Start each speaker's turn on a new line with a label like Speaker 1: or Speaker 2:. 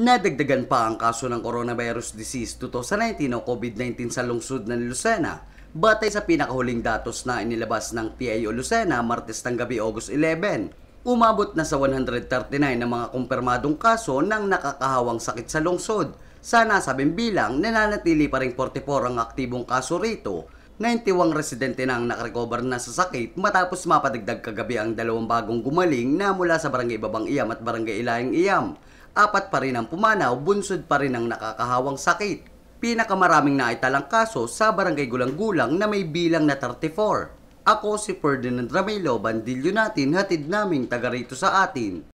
Speaker 1: Nadagdagan pa ang kaso ng coronavirus disease 2019 o COVID-19 sa lungsod ng Lucena batay sa pinakahuling datos na inilabas ng PIO Lucena Martes ng gabi August 11. Umabot na sa 139 na mga kumpirmadong kaso ng nakakahawang sakit sa lungsod. Sa nasabing bilang, nananatili pa rin 44 ang aktibong kaso rito. 91 residente na ang nakarecover na sa sakit matapos mapadagdag kagabi ang dalawang bagong gumaling na mula sa Barangay Babang Iyam at Barangay Ilaing Iyam apat pa rin ang pumanaw, bunsod pa rin ang nakakahawang sakit. Pinakamaraming naitalang kaso sa barangay Gulang-Gulang na may bilang na 34. Ako si Ferdinand Ramelo, bandilyo natin, hatid naming taga rito sa atin.